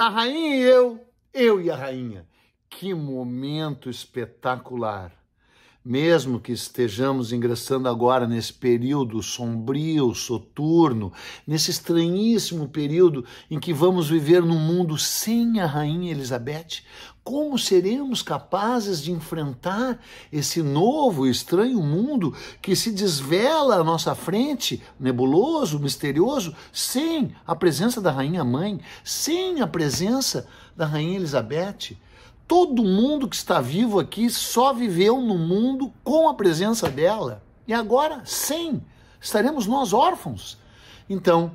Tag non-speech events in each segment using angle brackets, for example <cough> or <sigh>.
A rainha e eu, eu e a rainha. Que momento espetacular! Mesmo que estejamos ingressando agora nesse período sombrio, soturno, nesse estranhíssimo período em que vamos viver num mundo sem a Rainha Elizabeth, como seremos capazes de enfrentar esse novo e estranho mundo que se desvela à nossa frente, nebuloso, misterioso, sem a presença da Rainha Mãe, sem a presença da Rainha Elizabeth? Todo mundo que está vivo aqui só viveu no mundo com a presença dela. E agora, sem, estaremos nós órfãos. Então,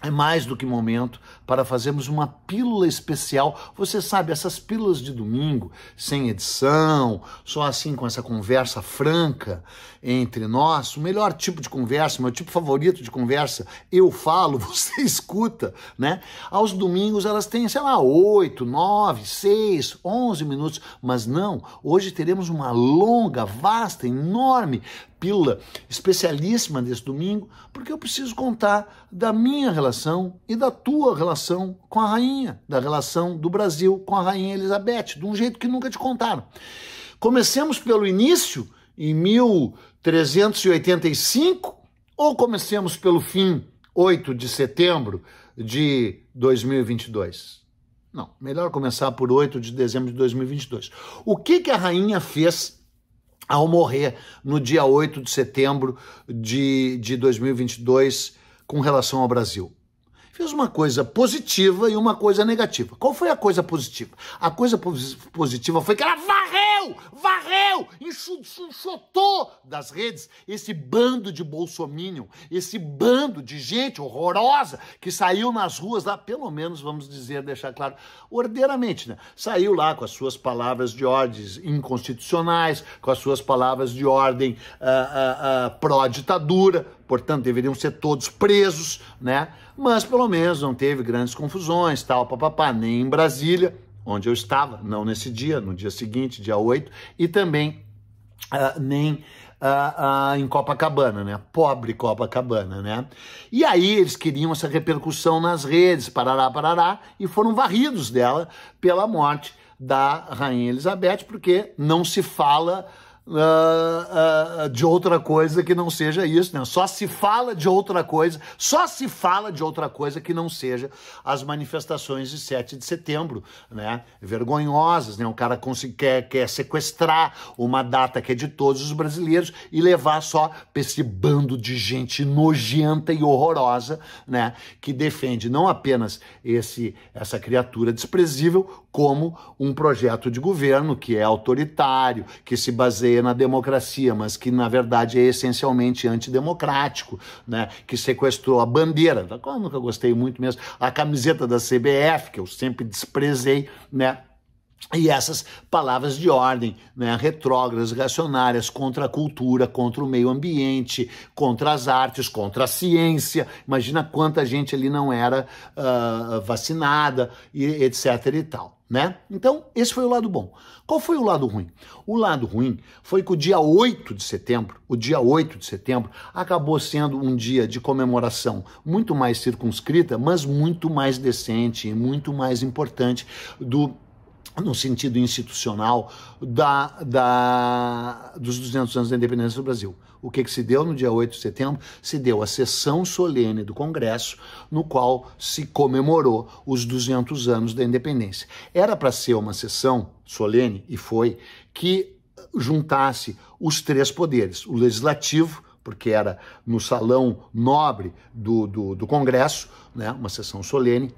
é mais do que momento para fazermos uma pílula especial. Você sabe, essas pílulas de domingo, sem edição, só assim com essa conversa franca entre nós, o melhor tipo de conversa, meu tipo favorito de conversa, eu falo, <laughs> você escuta, né? Aos domingos elas têm, sei lá, 8, 9, 6, 11 minutos, mas não, hoje teremos uma longa, vasta, enorme pílula especialíssima desse domingo, porque eu preciso contar da minha relação e da tua relação com a rainha, da relação do Brasil com a rainha Elizabeth, de um jeito que nunca te contaram. Comecemos pelo início, em 1385, ou comecemos pelo fim, 8 de setembro de 2022? Não, melhor começar por 8 de dezembro de 2022. O que, que a rainha fez ao morrer no dia 8 de setembro de, de 2022 com relação ao Brasil. fez uma coisa positiva e uma coisa negativa. Qual foi a coisa positiva? A coisa positiva foi que ela varreu, varreu, enxotou das redes esse bando de bolsominion, esse bando de gente horrorosa que saiu nas ruas lá, pelo menos vamos dizer, deixar claro, ordeiramente, né? Saiu lá com as suas palavras de ordens inconstitucionais, com as suas palavras de ordem uh, uh, uh, pró-ditadura, portanto deveriam ser todos presos, né? Mas pelo menos não teve grandes confusões, tal, papapá, nem em Brasília onde eu estava, não nesse dia, no dia seguinte, dia 8, e também uh, nem Uh, uh, em Copacabana, né? Pobre Copacabana, né? E aí eles queriam essa repercussão nas redes, parará, parará, e foram varridos dela pela morte da Rainha Elizabeth, porque não se fala uh, uh, de outra coisa que não seja isso, né? Só se fala de outra coisa, só se fala de outra coisa que não seja as manifestações de 7 de setembro, né? Vergonhosas, né? O cara quer, quer sequestrar uma data que é de todos os brasileiros e levar só pra esse bando de gente nojenta e horrorosa, né? Que defende não apenas esse essa criatura desprezível, como um projeto de governo que é autoritário, que se baseia na democracia, mas que na verdade é essencialmente antidemocrático, né? que sequestrou a bandeira, da qual eu nunca gostei muito mesmo, a camiseta da CBF, que eu sempre desprezei, né? E essas palavras de ordem, né, retrógradas, reacionárias, contra a cultura, contra o meio ambiente, contra as artes, contra a ciência. Imagina quanta gente ali não era uh, vacinada, e etc. e tal né? Então, esse foi o lado bom. Qual foi o lado ruim? O lado ruim foi que o dia 8 de setembro, o dia 8 de setembro, acabou sendo um dia de comemoração muito mais circunscrita, mas muito mais decente e muito mais importante do no sentido institucional da, da, dos 200 anos da independência do Brasil o que, que, se deu no dia 8 de setembro? Se deu a sessão solene do Congresso, no qual se comemorou os 200 anos da independência. Era para ser uma sessão solene, e foi, que juntasse os três poderes: o legislativo, porque era no salão nobre do, do, do Congresso, né, uma sessão solene,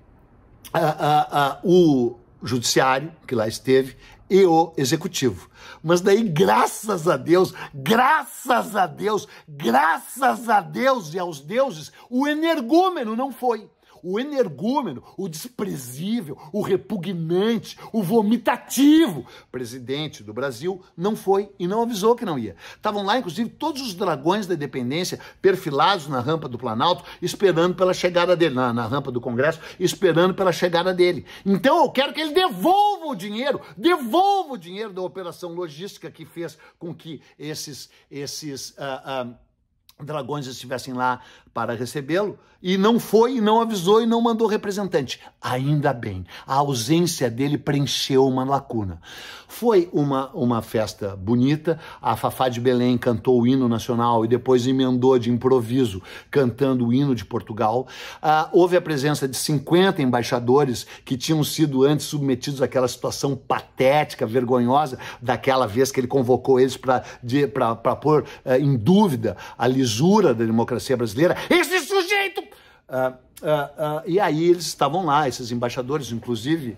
o judiciário, que lá esteve, e o executivo. Mas daí, graças a Deus, graças a Deus, graças a Deus e aos deuses, o energúmeno não foi o energúmeno, o desprezível, o repugnante, o vomitativo presidente do Brasil não foi e não avisou que não ia. Estavam lá, inclusive, todos os dragões da independência perfilados na rampa do Planalto, esperando pela chegada dele, na, na rampa do Congresso, esperando pela chegada dele. Então eu quero que ele devolva o dinheiro, devolva o dinheiro da operação logística que fez com que esses, esses uh, uh, dragões estivessem lá para recebê-lo e não foi, e não avisou e não mandou representante. Ainda bem, a ausência dele preencheu uma lacuna. Foi uma, uma festa bonita, a Fafá de Belém cantou o hino nacional e depois emendou de improviso cantando o hino de Portugal. Ah, houve a presença de 50 embaixadores que tinham sido antes submetidos àquela situação patética, vergonhosa, daquela vez que ele convocou eles para pôr ah, em dúvida a lisura da democracia brasileira esse sujeito! Ah, ah, ah, e aí eles estavam lá, esses embaixadores, inclusive,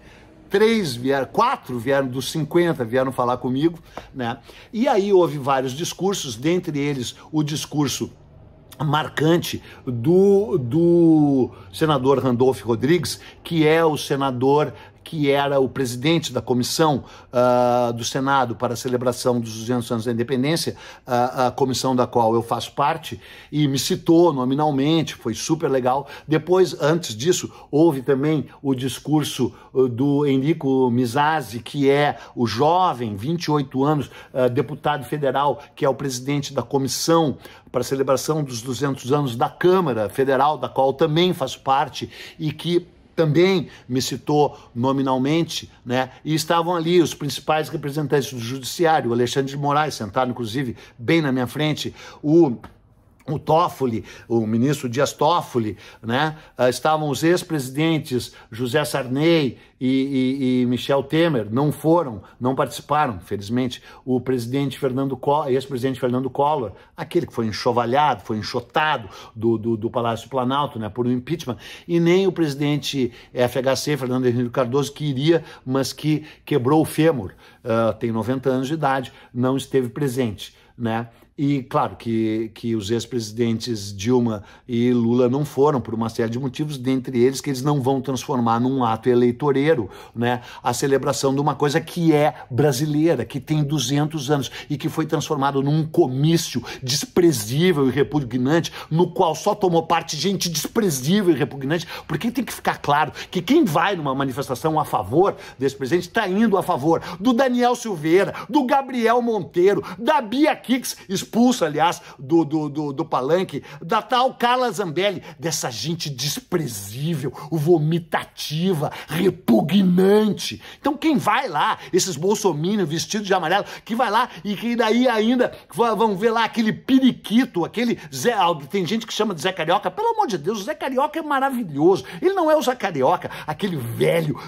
três vieram, quatro vieram dos 50, vieram falar comigo, né? E aí houve vários discursos, dentre eles o discurso marcante do, do senador Randolph Rodrigues, que é o senador que era o presidente da comissão uh, do Senado para a celebração dos 200 anos da independência, uh, a comissão da qual eu faço parte, e me citou nominalmente, foi super legal. Depois, antes disso, houve também o discurso ah, do Enrico Mizazzi, que é o jovem, 28 anos, uh, deputado federal, que é o presidente da comissão para a celebração dos 200 anos da Câmara Federal, da qual também faço parte, e que também me citou nominalmente, né? E estavam ali os principais representantes do judiciário, o Alexandre de Moraes, sentado inclusive bem na minha frente, o o Toffoli, o ministro Dias Toffoli, né? Ah, estavam os ex-presidentes José Sarney e, e, e, Michel Temer, não foram, não participaram, felizmente. O presidente Fernando ex-presidente Fernando Collor, aquele que foi enxovalhado, foi enxotado do, do, do Palácio Planalto né, por um impeachment, e nem o presidente FHC, Fernando Henrique Cardoso, que iria, mas que quebrou o fêmur, uh, tem 90 anos de idade, não esteve presente. Né? E claro que, que os ex-presidentes Dilma e Lula não foram por uma série de motivos, dentre eles que eles não vão transformar num ato eleitoreiro né, a celebração de uma coisa que é brasileira, que tem 200 anos e que foi transformado num comício desprezível e repugnante, no qual só tomou parte gente desprezível e repugnante, porque tem que ficar claro que quem vai numa manifestação a favor desse presidente está indo a favor do Daniel Silveira, do Gabriel Monteiro, da Bia Kicks expulso, aliás, do, do, do, do palanque, da tal Carla Zambelli, dessa gente desprezível, vomitativa, repugnante. Então quem vai lá, esses bolsominions vestidos de amarelo, que vai lá e que daí ainda vão ver lá aquele periquito, aquele Zé, tem gente que chama de Zé Carioca, pelo amor de Deus, o Zé Carioca é maravilhoso. Ele não é o Zé Carioca, aquele velho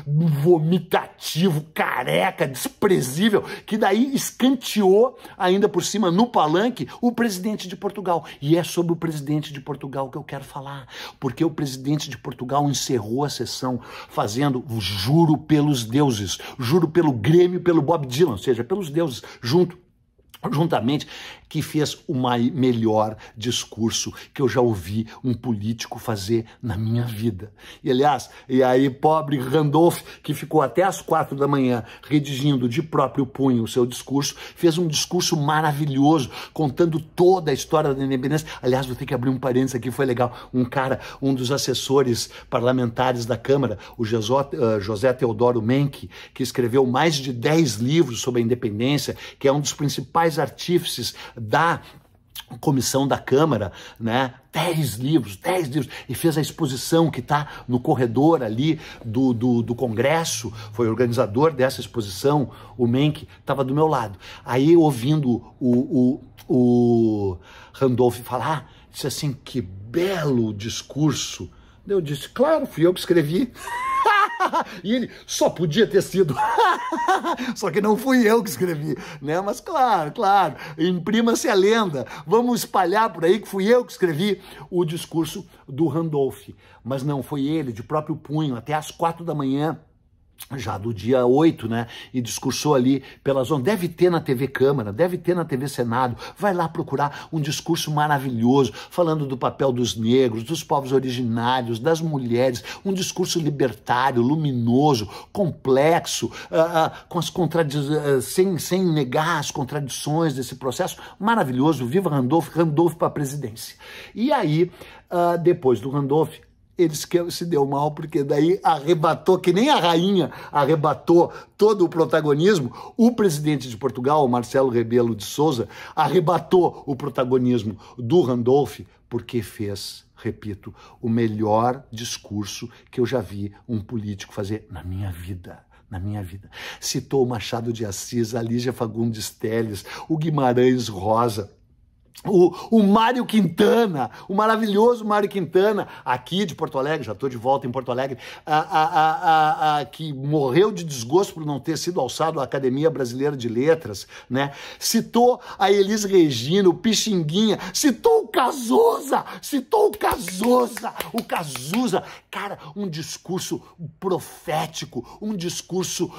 vomitativo, careca, desprezível, que daí escanteou ainda por cima no palanque Frank, o presidente de Portugal. E é sobre o presidente de Portugal que eu quero falar, porque o presidente de Portugal encerrou a sessão fazendo juro pelos deuses, juro pelo Grêmio, pelo Bob Dylan, ou seja, pelos deuses, junto juntamente que fez o melhor discurso que eu já ouvi um político fazer na minha vida. E aliás, e aí pobre Randolph, que ficou até às quatro da manhã redigindo de próprio punho o seu discurso, fez um discurso maravilhoso, contando toda a história da independência. Aliás, vou ter que abrir um parênteses aqui, foi legal. Um cara, um dos assessores parlamentares da Câmara, o eh, José Teodoro Menck, que escreveu mais de dez livros sobre a independência, que é um dos principais artífices da comissão da Câmara, né? Dez livros, dez livros, e fez a exposição que está no corredor ali do, do, do, Congresso, foi organizador dessa exposição, o Menck, estava do meu lado. Aí, ouvindo o, o, o Randolph falar, disse assim, que belo discurso. Eu disse, claro, fui eu que escrevi. <laughs> <laughs> e ele só podia ter sido. <laughs> só que não fui eu que escrevi, né? Mas claro, claro, imprima-se a lenda. Vamos espalhar por aí que fui eu que escrevi o discurso do Randolph. Mas não, foi ele, de próprio punho, até às quatro da manhã já do dia 8, né? E discursou ali pela zona. Deve ter na TV Câmara, deve ter na TV Senado. Vai lá procurar um discurso maravilhoso, falando do papel dos negros, dos povos originários, das mulheres. Um discurso libertário, luminoso, complexo, uh, uh, com as contradi uh, sem, sem negar as contradições desse processo. Maravilhoso. Viva Randolph, Randolph para a presidência. E aí, depois do Randolph, ele se deu mal, porque daí arrebatou, que nem a rainha arrebatou todo o protagonismo, o presidente de Portugal, Marcelo Rebelo de Souza, arrebatou o protagonismo do Randolph, porque fez, repito, o melhor discurso que eu já vi um político fazer na minha vida na minha vida. Citou o Machado de Assis, a Lígia Fagundes Teles, o Guimarães Rosa, o, o Mário Quintana, o maravilhoso Mário Quintana, aqui de Porto Alegre, já estou de volta em Porto Alegre, a, a, a, que morreu de desgosto por não ter sido alçado à Academia Brasileira de Letras, né? Citou a Elis Regina, o Pixinguinha, citou o Cazuza, citou o Cazuza, o Cazuza. Cara, um discurso profético, um discurso,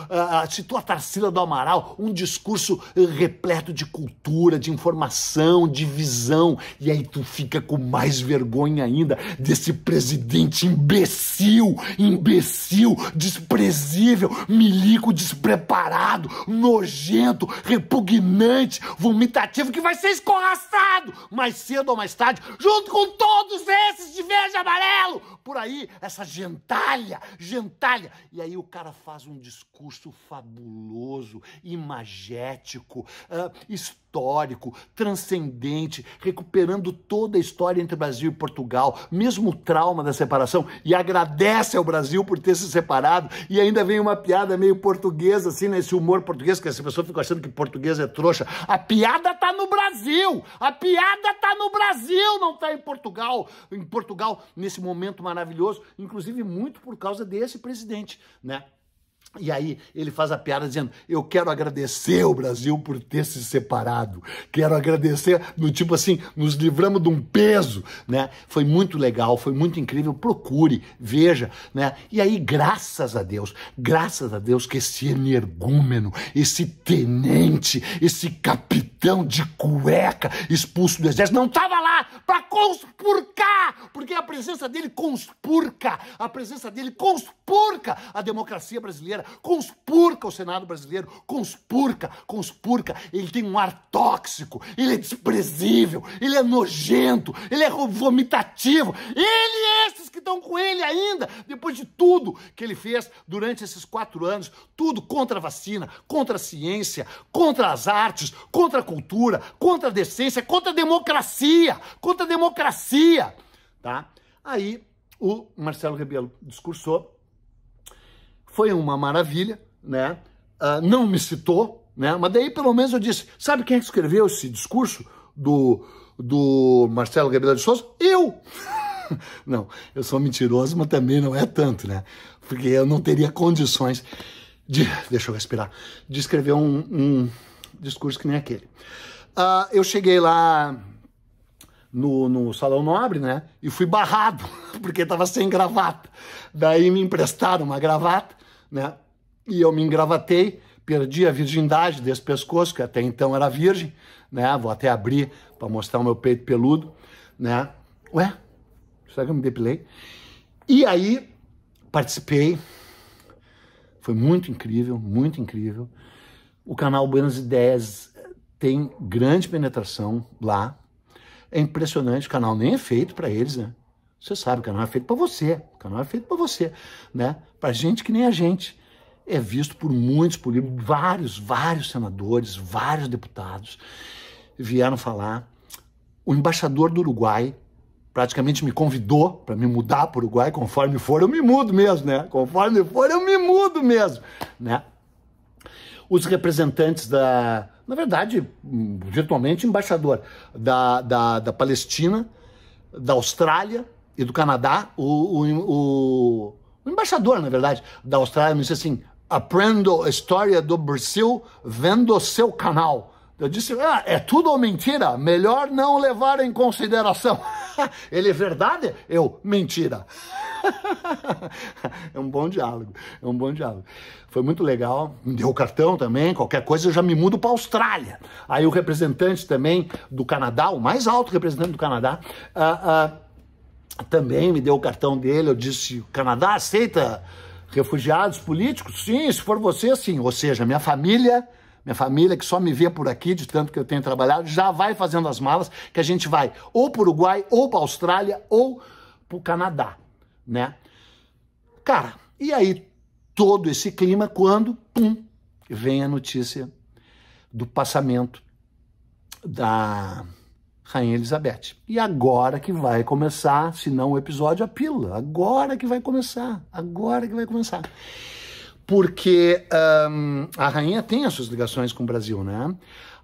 citou a Tarsila do Amaral, um discurso repleto de cultura, de informação, de divisão. E aí tu fica com mais vergonha ainda desse presidente imbecil, imbecil, desprezível, milico despreparado, nojento, repugnante, vomitativo, que vai ser escorraçado mais cedo ou mais tarde, junto com todos esses de verde amarelo por aí, essa gentalha, gentalha. E aí o cara faz um discurso fabuloso, imagético, uh, histórico, transcendente, recuperando toda a história entre Brasil e Portugal, mesmo o trauma da separação, e agradece ao Brasil por ter se separado. E ainda vem uma piada meio portuguesa, assim, nesse humor português, que essa pessoa fica achando que português é trouxa. A piada tá no Brasil! A piada tá no Brasil, não tá em Portugal. Em Portugal, nesse momento maravilhoso maravilhoso, inclusive muito por causa desse presidente, né? E aí ele faz a piada dizendo: Eu quero agradecer o Brasil por ter se separado. Quero agradecer, no tipo assim, nos livramos de um peso, né? Foi muito legal, foi muito incrível. Procure, veja, né? E aí, graças a Deus, graças a Deus que esse energúmeno, esse tenente, esse capitão de cueca expulso do exército não estava lá para conspurcar, porque a presença dele conspurca, a presença dele conspurca a democracia brasileira conspurca o Senado brasileiro, conspurca, conspurca. Ele tem um ar tóxico, ele é desprezível, ele é nojento, ele é vomitativo. Ele e é esses que estão com ele ainda, depois de tudo que ele fez durante esses quatro anos, tudo contra a vacina, contra a ciência, contra as artes, contra a cultura, contra a decência, contra a democracia, contra a democracia, tá? Aí o Marcelo Rebelo discursou foi uma maravilha, né? Uh, não me citou, né? Mas daí pelo menos eu disse, sabe quem é escreveu esse discurso do, do Marcelo Gabriel de Souza? Eu! <laughs> não, eu sou mentiroso, mas também não é tanto, né? Porque eu não teria condições de, deixa eu respirar, de escrever um, um discurso que nem aquele. Uh, eu cheguei lá no, no, Salão Nobre, né? E fui barrado, <laughs> porque estava sem gravata. Daí me emprestaram uma gravata né? E eu me engravatei, perdi a virgindade desse pescoço, que até então era virgem, né? Vou até abrir para mostrar o meu peito peludo, né? Ué, será que eu me depilei? E aí participei, foi muito incrível, muito incrível. O canal Buenas Ideias tem grande penetração lá. É impressionante, o canal nem é feito para eles, né? Você sabe, o canal é feito para você. O canal é feito para você, né? Para gente que nem a gente. É visto por muitos, por vários, vários senadores, vários deputados vieram falar. O embaixador do Uruguai praticamente me convidou para me mudar para o Uruguai. Conforme for, eu me mudo mesmo, né? Conforme for, eu me mudo mesmo, né? Os representantes da, na verdade, virtualmente embaixador da, da, da Palestina, da Austrália, e do Canadá, o, o, o embaixador, na verdade, da Austrália me disse assim: aprendo a história do Brasil vendo seu canal. Eu disse, ah, é tudo mentira, melhor não levar em consideração. <laughs> Ele é verdade? Eu, mentira. <laughs> é um bom diálogo, é um bom diálogo. Foi muito legal, me deu o cartão também, qualquer coisa eu já me mudo para Austrália. Aí o representante também do Canadá, o mais alto representante do Canadá, uh, uh também me deu o cartão dele. Eu disse: Canadá aceita refugiados políticos? Sim, se for você, sim. Ou seja, minha família, minha família que só me vê por aqui, de tanto que eu tenho trabalhado, já vai fazendo as malas, que a gente vai ou para o Uruguai, ou para a Austrália, ou para o Canadá, né? Cara, e aí todo esse clima quando, pum, vem a notícia do passamento da Rainha Elizabeth. E agora que vai começar, se não o episódio, a pílula. Agora que vai começar. Agora que vai começar. Porque um, a rainha tem as suas ligações com o Brasil, né?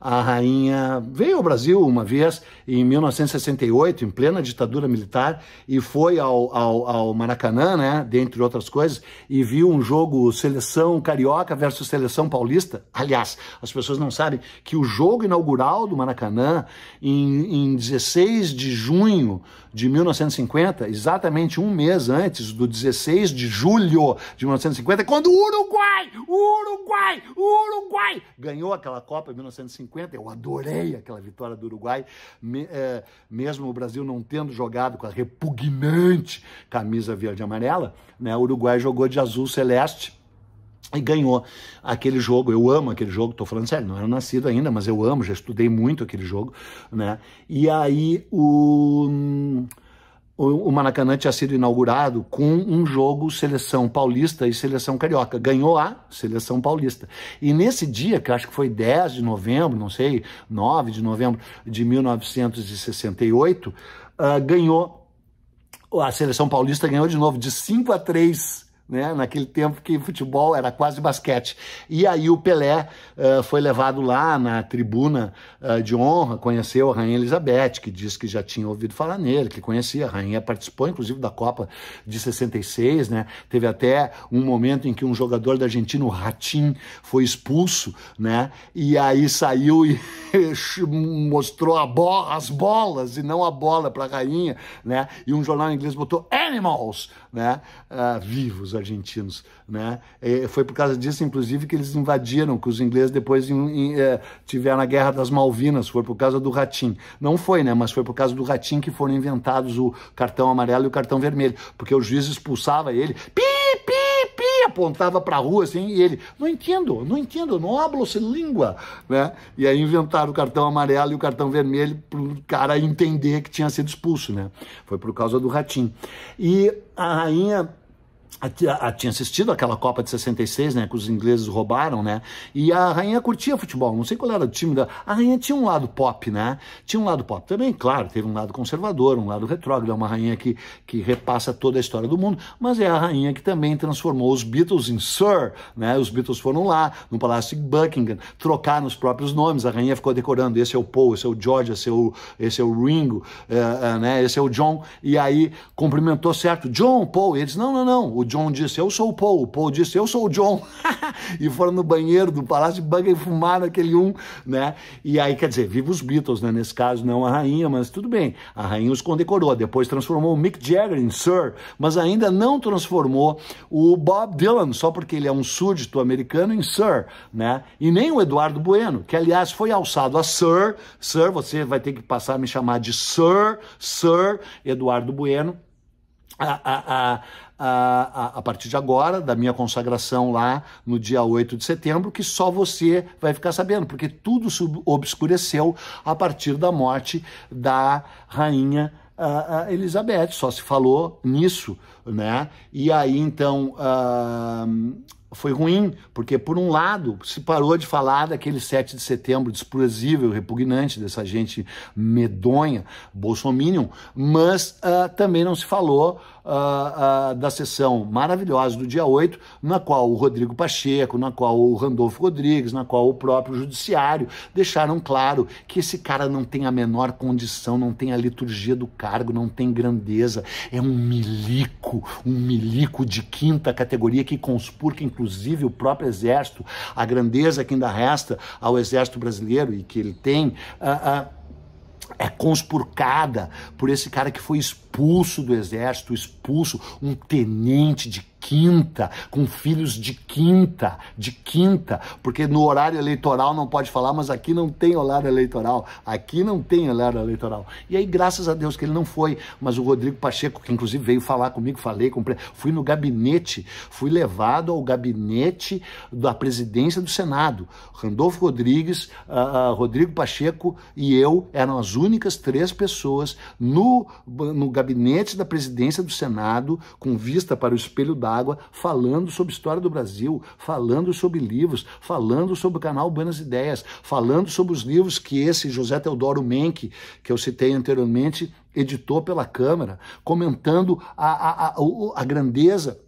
a rainha veio ao Brasil uma vez em 1968, em plena ditadura militar, e foi ao, ao, ao Maracanã, né, dentre outras coisas, e viu um jogo seleção carioca versus seleção paulista. Aliás, as pessoas não sabem que o jogo inaugural do Maracanã, em, em 16 de junho de 1950, exatamente um mês antes do 16 de julho de 1950, quando o Uruguai, o Uruguai, o Uruguai ganhou aquela Copa em 1950. 50. Eu adorei aquela vitória do Uruguai, me, é, mesmo o Brasil não tendo jogado com a repugnante camisa verde e amarela, né? O Uruguai jogou de azul celeste e ganhou aquele jogo. Eu amo aquele jogo, tô falando sério, não era nascido ainda, mas eu amo, já estudei muito aquele jogo, né? E aí o o Maracanã tinha sido inaugurado com um jogo seleção paulista e seleção carioca. Ganhou a seleção paulista. E nesse dia, que acho que foi 10 de novembro, não sei, 9 de novembro de 1968, uh, ah, ganhou a seleção paulista ganhou de novo de 5 a 3 né? Naquele tempo que futebol era quase basquete. E aí o Pelé uh, foi levado lá na tribuna uh, de honra, conheceu a Rainha Elizabeth, que disse que já tinha ouvido falar nele, que conhecia a Rainha, participou inclusive da Copa de 66, né? Teve até um momento em que um jogador da Argentina, o Ratim, foi expulso, né? E aí saiu e <laughs> mostrou as bolas e não a bola para a Rainha, né? E um jornal inglês botou animals, né? Uh, vivos argentinos, né? foi por causa disso, inclusive, que eles invadiram, que os ingleses depois em, em, é, tiveram a Guerra das Malvinas, foi por causa do ratim. Não foi, né? Mas foi por causa do ratim que foram inventados o cartão amarelo e o cartão vermelho, porque o juiz expulsava ele, pi, pi, pi, apontava para a rua assim, e ele, não entendo, não entendo, não hablo-se língua, né? E aí inventaram o cartão amarelo e o cartão vermelho para o cara entender que tinha sido expulso, né? Foi por causa do ratim. E a rainha tinha assistido aquela Copa de 66, né, que os ingleses roubaram, né, e a Rainha curtia futebol, não sei qual era o time da... A Rainha tinha um lado pop, né, tinha um lado pop também, claro, teve um lado conservador, um lado retrógrado, é uma Rainha que, que repassa toda a história do mundo, mas é a Rainha que também transformou os Beatles em Sir, né, os Beatles foram lá, no Palácio de Buckingham, trocaram os próprios nomes, a Rainha ficou decorando, esse é o Paul, esse é o George, esse é o, esse é o Ringo, é, é, né, esse é o John, e aí cumprimentou certo, John, Paul, e eles, não, não, não, o John disse, eu sou o Paul. O Paul disse, eu sou o John. <laughs> e foram no banheiro do palácio de Buckingham e fumaram aquele um, né? E aí, quer dizer, viva os Beatles, né? Nesse caso, não a rainha, mas tudo bem. A rainha os condecorou. Depois transformou o Mick Jagger em Sir, mas ainda não transformou o Bob Dylan, só porque ele é um súdito americano, em Sir, né? E nem o Eduardo Bueno, que aliás foi alçado a Sir. Sir, você vai ter que passar a me chamar de Sir, Sir Eduardo Bueno. A, a, a, a, a, a, partir de agora, da minha consagração lá no dia 8 de setembro, que só você vai ficar sabendo, porque tudo obscureceu a partir da morte da rainha a, Elizabeth, só se falou nisso, né? E aí então foi ruim, porque por um lado se parou de falar daquele 7 de setembro desprezível, repugnante, dessa gente medonha, bolsominion, mas uh, também não se falou uh, uh, da sessão maravilhosa do dia 8, na qual o Rodrigo Pacheco, na qual o Randolfo Rodrigues, na qual o próprio Judiciário deixaram claro que esse cara não tem a menor condição, não tem a liturgia do cargo, não tem grandeza. É um milico, um milico de quinta categoria que conspurca, inclusive, o próprio Exército. A grandeza que ainda resta ao Exército brasileiro e que ele tem. Uh, é conspurcada por esse cara que foi expulso expulso do exército, expulso um tenente de quinta, com filhos de quinta, de quinta, porque no horário eleitoral não pode falar, mas aqui não tem horário eleitoral, aqui não tem horário eleitoral. E aí, graças a Deus que ele não foi, mas o Rodrigo Pacheco, que inclusive veio falar comigo, falei, comprei, fui no gabinete, fui levado ao gabinete da presidência do Senado. Randolfo Rodrigues, uh, uh, Rodrigo Pacheco e eu eram as únicas três pessoas no, no gabinete gabinete da presidência do Senado, com vista para o espelho d'água, falando sobre história do Brasil, falando sobre livros, falando sobre o canal Buenas Ideias, falando sobre os livros que esse José Teodoro Menck, que eu citei anteriormente, editou pela Câmara, comentando a, a, a, a grandeza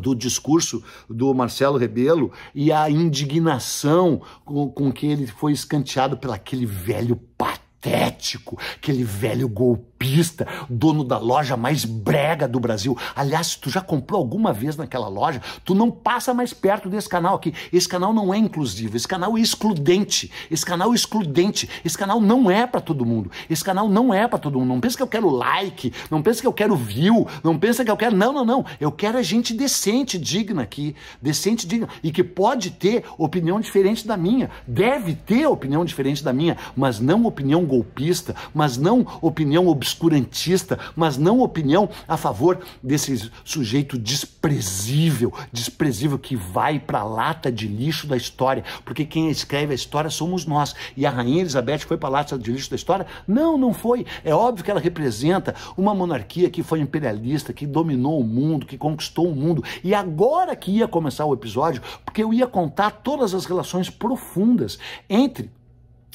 do discurso do Marcelo Rebelo e a indignação com, com que ele foi escanteado pelo aquele velho patético, aquele velho golpe golpista, dono da loja mais brega do Brasil. Aliás, se tu já comprou alguma vez naquela loja, tu não passa mais perto desse canal aqui. Esse canal não é inclusivo, esse canal é excludente. Esse canal é excludente. Esse canal não é para todo mundo. Esse canal não é para todo mundo. Não pensa que eu quero like, não pensa que eu quero view, não pensa que eu quero. Não, não, não. Eu quero a gente decente, digna aqui, decente, digna e que pode ter opinião diferente da minha. Deve ter opinião diferente da minha, mas não opinião golpista, mas não opinião obscura obscurantista, mas não opinião a favor desse sujeito desprezível, desprezível que vai para a lata de lixo da história, porque quem escreve a história somos nós. E a rainha Elizabeth foi para a lata de lixo da história? Não, não foi. É óbvio que ela representa uma monarquia que foi imperialista, que dominou o mundo, que conquistou o mundo. E agora que ia começar o episódio, porque eu ia contar todas as relações profundas entre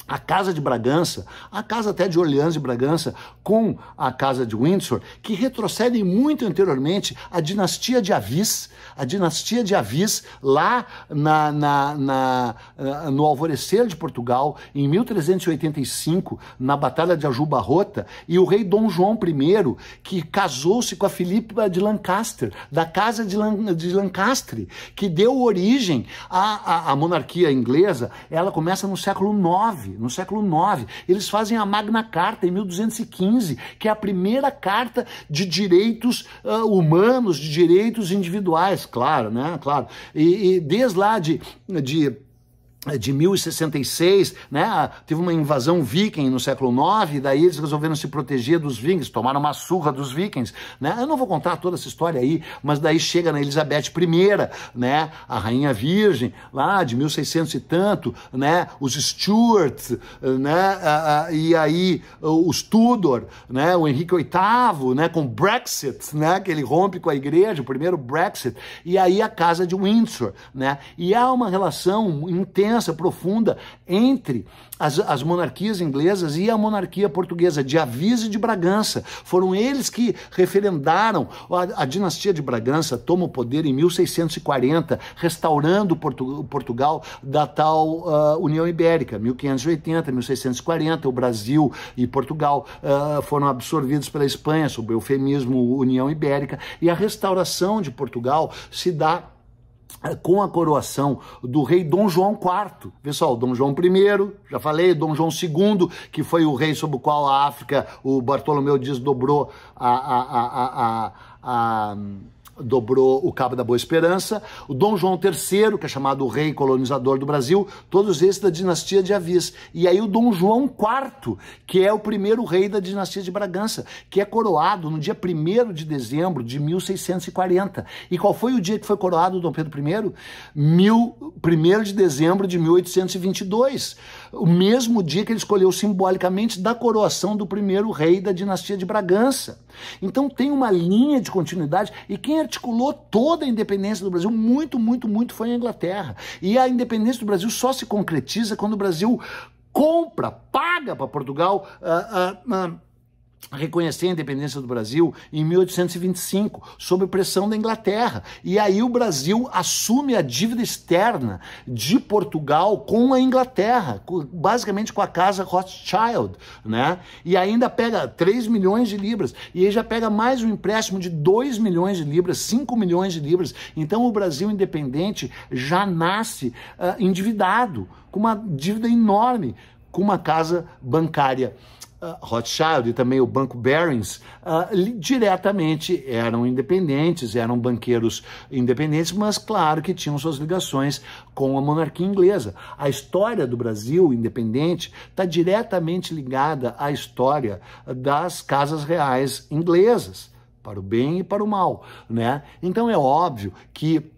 a Casa de Bragança, a casa até de Orleans e Bragança, com a Casa de Windsor, que retrocedem muito anteriormente à dinastia de Avis, a dinastia de Avis, lá na, na, na, eh, no alvorecer de Portugal, em 1385, na Batalha de Ajubarrota, e o rei Dom João I, que casou-se com a Filipa de Lancaster, da Casa de, Lan, de Lancaster, que deu origem à, à, à monarquia inglesa, ela começa no século IX no século IX. Eles fazem a Magna Carta, em 1215, que é a primeira carta de direitos uh, humanos, de direitos individuais, claro, né? Claro. E, e desde lá de, de de 1066, né? Ah, teve uma invasão viking no século IX, daí eles resolveram se proteger dos vikings, tomaram uma surra dos vikings, né? Eu não vou contar toda essa história aí, mas daí chega na Elizabeth I, né? A rainha virgem, lá de 1600 e tanto, né? Os Stuarts, né? Ah, ah, e aí os Tudor, né? O Henrique VIII, né? Com Brexit, né? Que ele rompe com a igreja, o primeiro Brexit, e aí a casa de Windsor, né? E há uma relação intensa diferença profunda entre as, as monarquias inglesas e a monarquia portuguesa, de Avise de Bragança. Foram eles que referendaram a, a dinastia de Bragança, toma o poder em 1640, restaurando Portu, Portugal da tal uh, União Ibérica, 1580, 1640, o Brasil e Portugal uh, foram absorvidos pela Espanha, sob o eufemismo União Ibérica, e a restauração de Portugal se dá com a coroação do rei Dom João IV. Pessoal, Dom João I, já falei, Dom João II, que foi o rei sobre o qual a África, o Bartolomeu Dias dobrou a, a, a, a, a dobrou o Cabo da Boa Esperança, o Dom João III, que é chamado o rei colonizador do Brasil, todos esses da dinastia de Avis. E aí o Dom João IV, que é o primeiro rei da dinastia de Bragança, que é coroado no dia 1 de dezembro de 1640. E qual foi o dia que foi coroado o Dom Pedro I? Mil, 1 de dezembro de 1822, o mesmo dia que ele escolheu simbolicamente da coroação do primeiro rei da dinastia de Bragança. Então tem uma linha de continuidade e quem articulou toda a independência do Brasil muito, muito, muito foi a Inglaterra. E a independência do Brasil só se concretiza quando o Brasil compra, paga para Portugal. Uh, uh, uh, reconhecer a independência do Brasil em 1825, sob pressão da Inglaterra. E aí o Brasil assume a dívida externa de Portugal com a Inglaterra, basicamente com a casa Rothschild, né? E ainda pega 3 milhões de libras, e aí já pega mais um empréstimo de 2 milhões de libras, 5 milhões de libras. Então o Brasil independente já nasce uh, endividado, com uma dívida enorme com uma casa bancária uh, Rothschild e também o Banco Barings uh, diretamente eram independentes, eram banqueiros independentes, mas claro que tinham suas ligações com a monarquia inglesa. A história do Brasil independente está diretamente ligada à história das casas reais inglesas, para o bem e para o mal, né? Então é óbvio que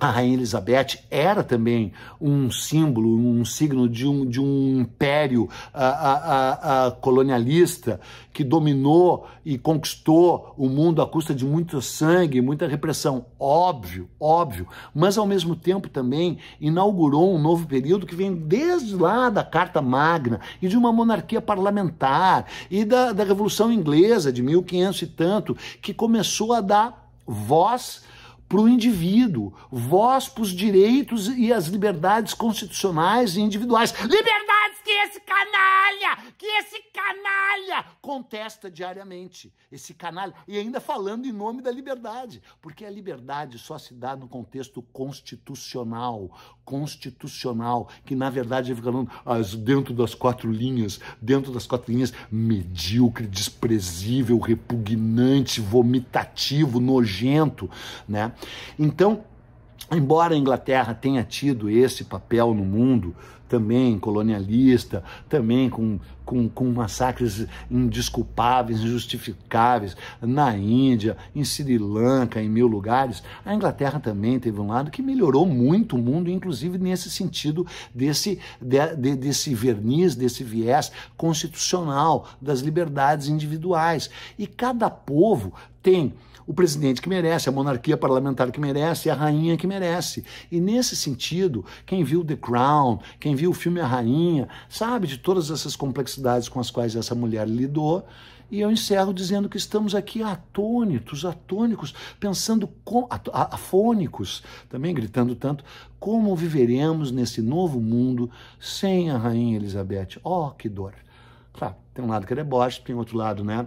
a Rainha Elizabeth era também um símbolo, um signo de um, de um império a, a, a colonialista que dominou e conquistou o mundo à custa de muito sangue, muita repressão. Óbvio, óbvio. Mas, ao mesmo tempo, também inaugurou um novo período que vem desde lá da Carta Magna e de uma monarquia parlamentar e da, da Revolução Inglesa de 1500 e tanto, que começou a dar voz para o indivíduo, voz para os direitos e as liberdades constitucionais e individuais. Liberdade! que esse canalha, que esse canalha contesta diariamente. Esse canalha, e ainda falando em nome da liberdade, porque a liberdade só se dá no contexto constitucional, constitucional, que na verdade fica falando as, dentro das quatro linhas, dentro das quatro linhas, medíocre, desprezível, repugnante, vomitativo, nojento, né? Então, embora a Inglaterra tenha tido esse papel no mundo, também colonialista, também com com, com massacres indesculpáveis, injustificáveis, na Índia, em Sri Lanka, em mil lugares, a Inglaterra também teve um lado que melhorou muito o mundo, inclusive nesse sentido desse, de, de, desse verniz, desse viés constitucional das liberdades individuais. E cada povo tem o presidente que merece, a monarquia parlamentar que merece, a rainha que merece. E nesse sentido, quem viu The Crown, quem viu o filme A Rainha, sabe de todas essas complexidades adversidades com as quais essa mulher lidou. E eu encerro dizendo que estamos aqui atônitos, atônicos, pensando, com, afônicos, também gritando tanto, como viveremos nesse novo mundo sem a Rainha Elizabeth. Oh, que dor! Claro, tem um lado que é deboche, tem outro lado, né?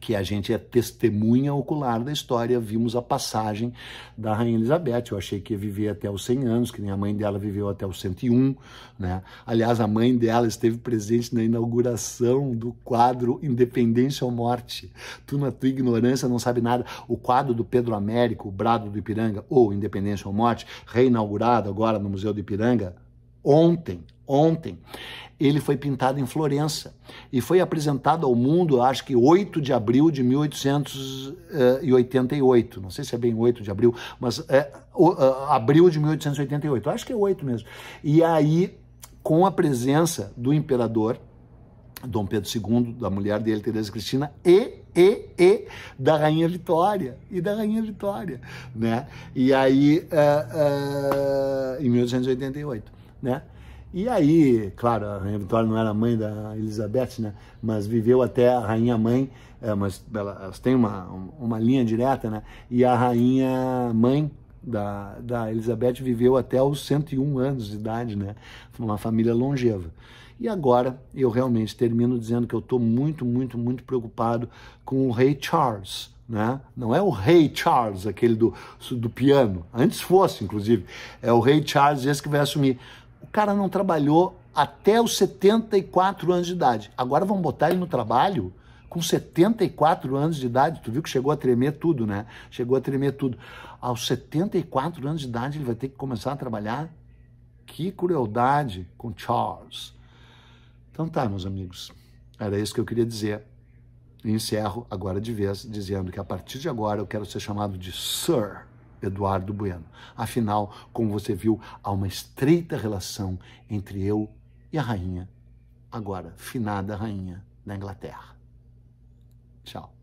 que a gente é testemunha ocular da história, vimos a passagem da Rainha Elizabeth, eu achei que ia viver até os 100 anos, que nem a mãe dela viveu até os 101, né? Aliás, a mãe dela esteve presente na inauguração do quadro Independência ou Morte. Tu, na tua ignorância, não sabe nada. O quadro do Pedro Américo, o Brado do Ipiranga, ou Independência ou Morte, reinaugurado agora no Museu do Ipiranga, ontem, ontem. Ele foi pintado em Florença e foi apresentado ao mundo, acho que 8 de abril de 1888. Eh, Não sei se é bem 8 de abril, mas é abril de 1888. Acho que é 8 mesmo. E aí, com a presença do imperador Dom Pedro II, da mulher dele, Teresa Cristina, e e, e da Rainha Vitória, e da Rainha Vitória, né? E aí, uh, uh, em 1888, né? E aí, claro, a Rainha Vitória não era mãe da Elizabeth, né? Mas viveu até a Rainha Mãe, é, mas elas têm uma, uma linha direta, né? E a Rainha Mãe da, da Elizabeth viveu até os 101 anos de idade, né? Foi uma família longeva. E agora eu realmente termino dizendo que eu estou muito, muito, muito preocupado com o rei Charles. Né? Não é o rei Charles, aquele do, do piano, antes fosse, inclusive. É o rei Charles, esse que vai assumir. O cara não trabalhou até os 74 anos de idade. Agora vamos botar ele no trabalho com 74 anos de idade. Tu viu que chegou a tremer tudo, né? Chegou a tremer tudo. Aos 74 anos de idade ele vai ter que começar a trabalhar. Que crueldade com Charles. Então tá, meus amigos. Era isso que eu queria dizer. E encerro agora de vez dizendo que a partir de agora eu quero ser chamado de Sir. Eduardo Bueno. Afinal, como você viu, há uma estreita relação entre eu e a rainha, agora finada rainha da Inglaterra. Tchau.